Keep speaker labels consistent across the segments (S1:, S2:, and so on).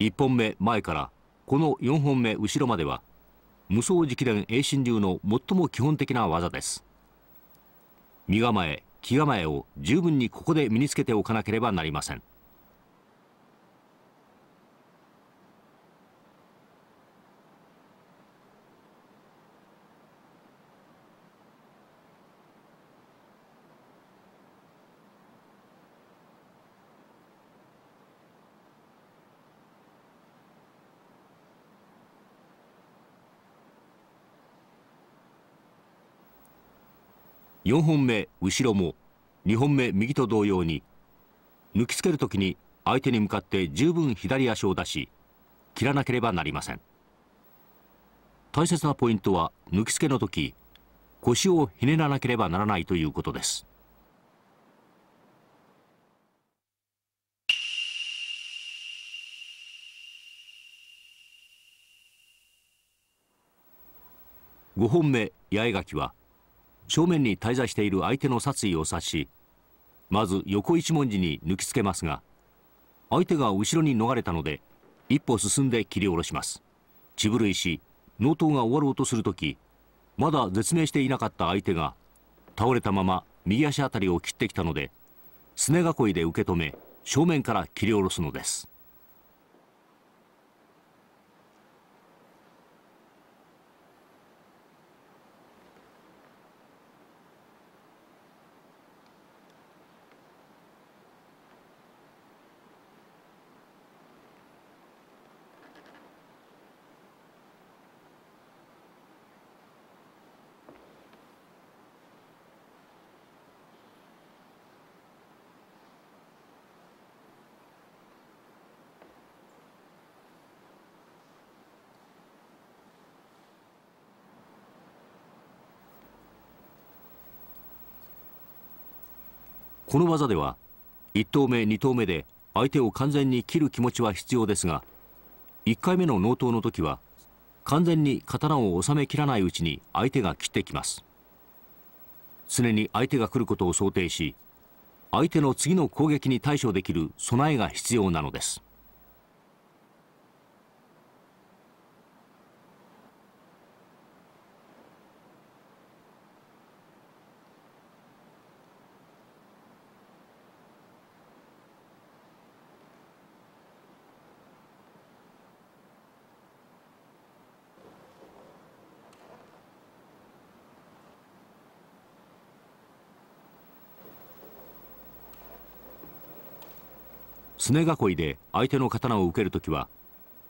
S1: 1本目前からこの4本目後ろまでは無双直伝栄心流の最も基本的な技です身構え気構えを十分にここで身につけておかなければなりません4本目後ろも2本目右と同様に抜きつけるときに相手に向かって十分左足を出し切らなければなりません大切なポイントは抜きつけの時腰をひねらなければならないということです5本目八重垣は正面に滞在している相手の殺意を察しまず横一文字に抜きつけますが相手が後ろに逃れたので一歩進んで切り下ろします血震いし納刀が終わろうとする時まだ絶命していなかった相手が倒れたまま右足辺りを切ってきたのですね囲いで受け止め正面から切り下ろすのですこの技では1投目2投目で相手を完全に切る気持ちは必要ですが1回目の納刀の時は完全に刀を収め切らないうちに相手が切ってきます常に相手が来ることを想定し相手の次の攻撃に対処できる備えが必要なのですすね囲いで相手の刀を受けるときは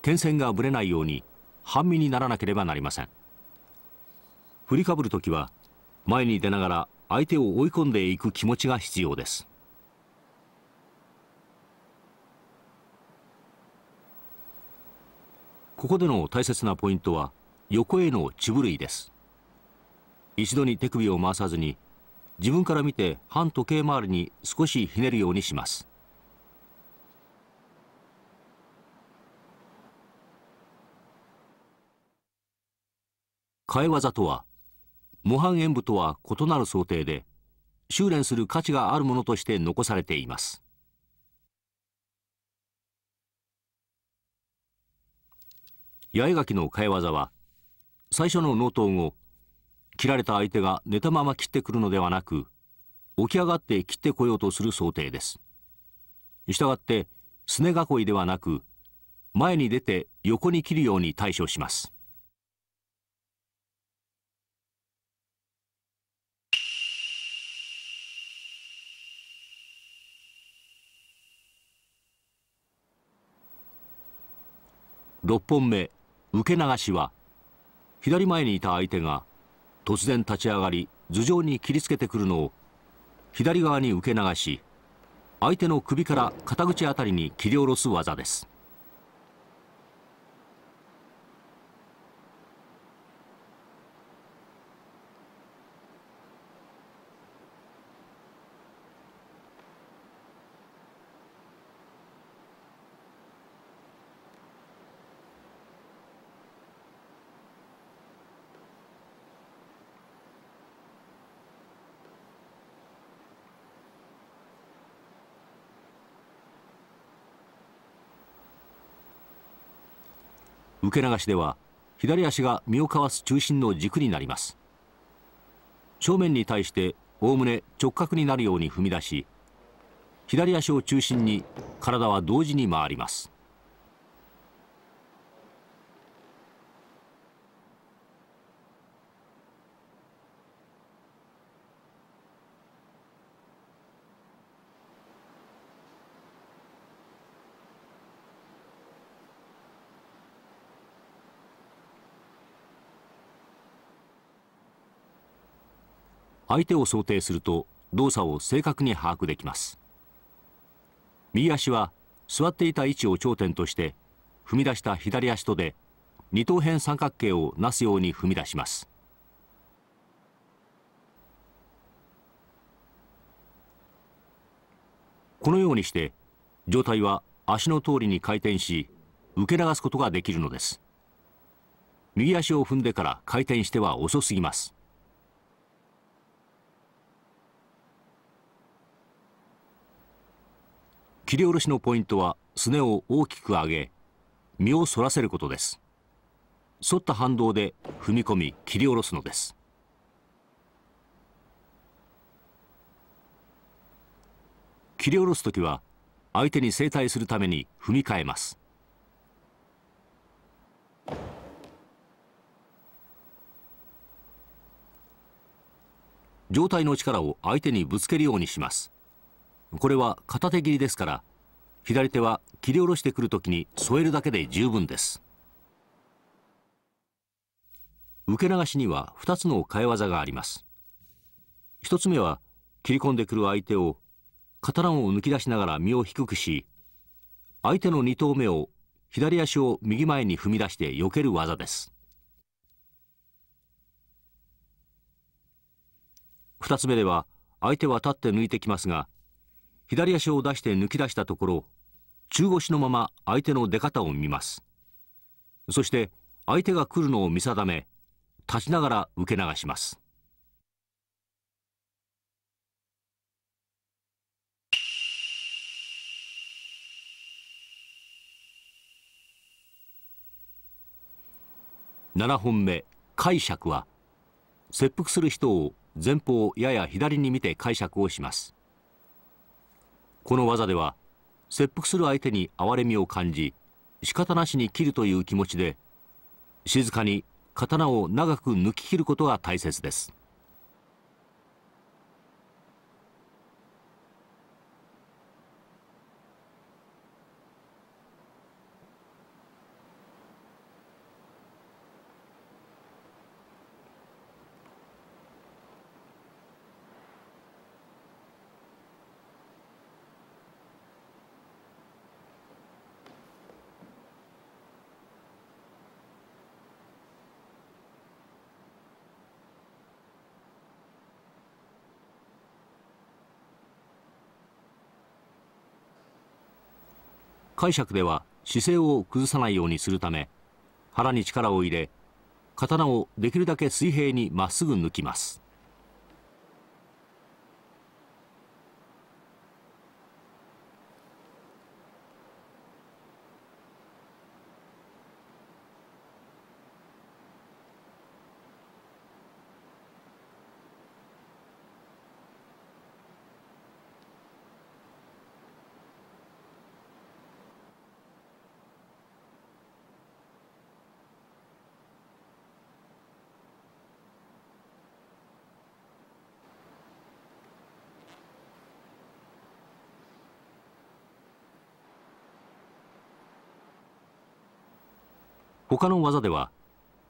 S1: 剣線がぶれないように半身にならなければなりません振りかぶるときは前に出ながら相手を追い込んでいく気持ちが必要ですここでの大切なポイントは横へのチブ類です一度に手首を回さずに自分から見て反時計回りに少しひねるようにします替え技とは模範演武とは異なる想定で修練する価値があるものとして残されています八重垣の替え技は最初の納刀後切られた相手が寝たまま切ってくるのではなく起き上がって切ってこようとする想定ですしたがってすね囲いではなく前に出て横に切るように対処します6本目受け流しは左前にいた相手が突然立ち上がり頭上に切りつけてくるのを左側に受け流し相手の首から肩口辺りに切り下ろす技です受け流しでは左足が身をかわす中心の軸になります正面に対しておおむね直角になるように踏み出し左足を中心に体は同時に回ります相手を想定すると動作を正確に把握できます右足は座っていた位置を頂点として踏み出した左足とで二等辺三角形をなすように踏み出しますこのようにして上体は足の通りに回転し受け流すことができるのです右足を踏んでから回転しては遅すぎます切り下ろしのポイントはすねを大きく上げ身を反らせることです反った反動で踏み込み切り下ろすのです切り下ろす時は相手に整体するために踏み替えます上体の力を相手にぶつけるようにしますこれは片手切りですから左手は切り下ろしてくるときに添えるだけで十分です受け流しには二つの替え技があります一つ目は切り込んでくる相手を刀を抜き出しながら身を低くし相手の二頭目を左足を右前に踏み出して避ける技です二つ目では相手は立って抜いてきますが左足を出して抜き出したところ中腰のまま相手の出方を見ますそして相手が来るのを見定め立ちながら受け流します7本目解釈は切腹する人を前方やや左に見て解釈をしますこの技では切腹する相手に哀れみを感じ仕方なしに切るという気持ちで静かに刀を長く抜き切ることが大切です解釈では姿勢を崩さないようにするため腹に力を入れ刀をできるだけ水平にまっすぐ抜きます他の技では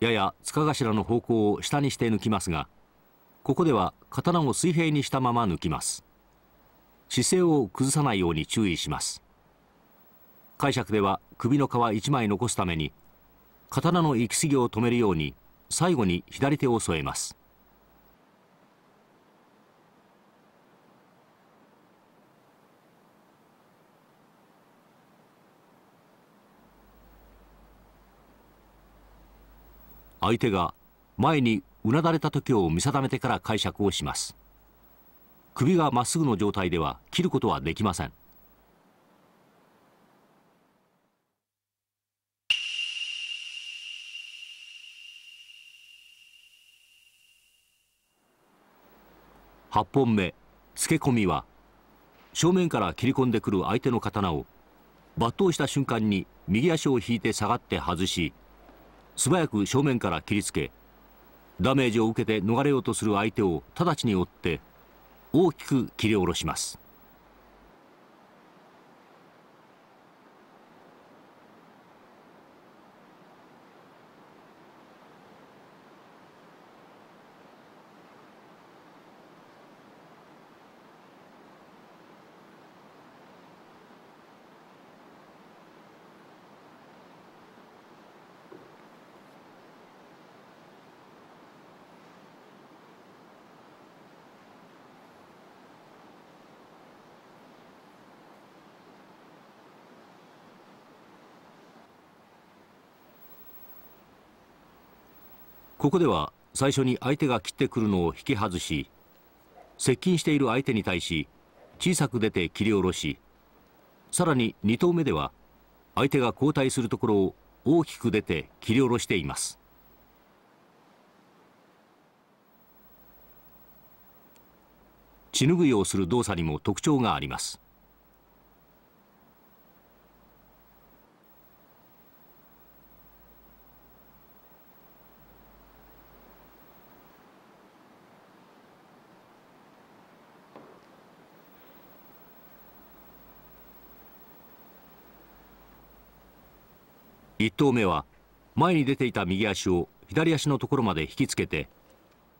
S1: やや塚頭の方向を下にして抜きますがここでは刀を水平にしたまま抜きます姿勢を崩さないように注意します解釈では首の皮1枚残すために刀の行き過ぎを止めるように最後に左手を添えます相手が前にうなだれた時を見定めてから解釈をします首がまっすぐの状態では切ることはできません8本目付け込みは正面から切り込んでくる相手の刀を抜刀した瞬間に右足を引いて下がって外し素早く正面から切りつけダメージを受けて逃れようとする相手を直ちに追って大きく切り下ろしますここでは最初に相手が切ってくるのを引き外し接近している相手に対し小さく出て切り下ろしさらに2投目では相手が後退するところを大きく出て切り下ろしています血拭いをする動作にも特徴があります1投目は前に出ていた右足を左足のところまで引きつけて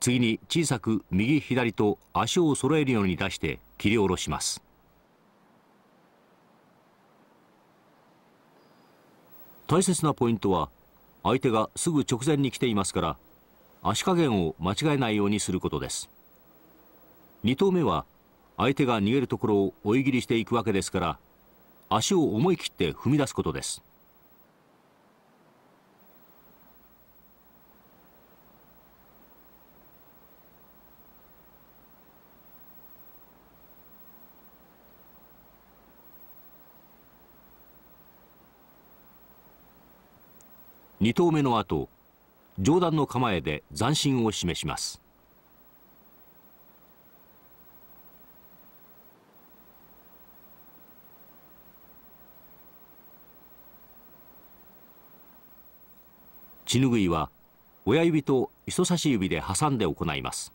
S1: 次に小さく右左と足を揃えるように出して切り下ろします大切なポイントは相手がすぐ直前に来ていますから足加減を間違えないようにすることです2投目は相手が逃げるところを追い切りしていくわけですから足を思い切って踏み出すことです2投目の後上段の構えで斬新を示します血拭いは親指と人差し指で挟んで行います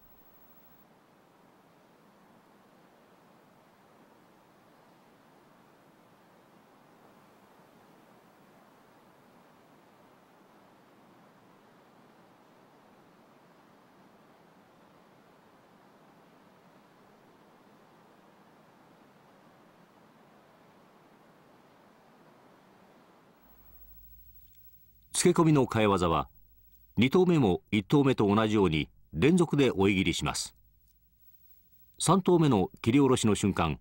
S1: 付け込みの替え技は2投目も1投目と同じように連続で追い切りします3投目の切り下ろしの瞬間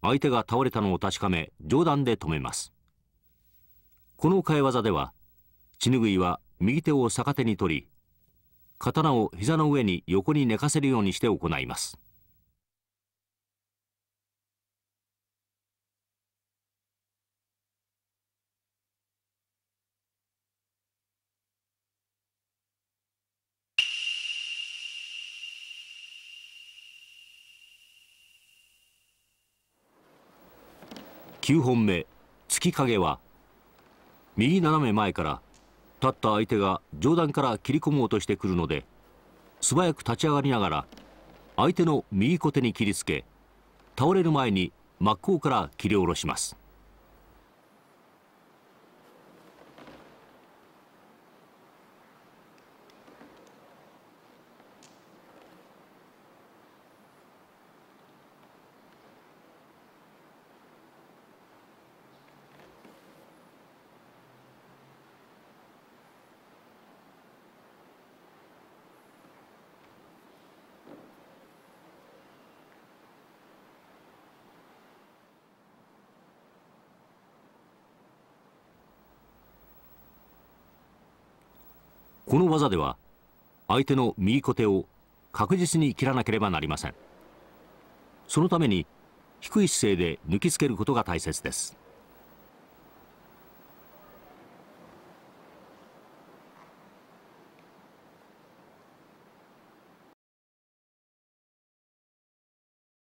S1: 相手が倒れたのを確かめ上段で止めますこの替え技では血ぬぐいは右手を逆手に取り刀を膝の上に横に寝かせるようにして行います9本目月影は右斜め前から立った相手が上段から切り込もうとしてくるので素早く立ち上がりながら相手の右小手に切りつけ倒れる前に真っ向から切り下ろしますこの技では相手の右小手を確実に切らなければなりませんそのために低い姿勢で抜きつけることが大切です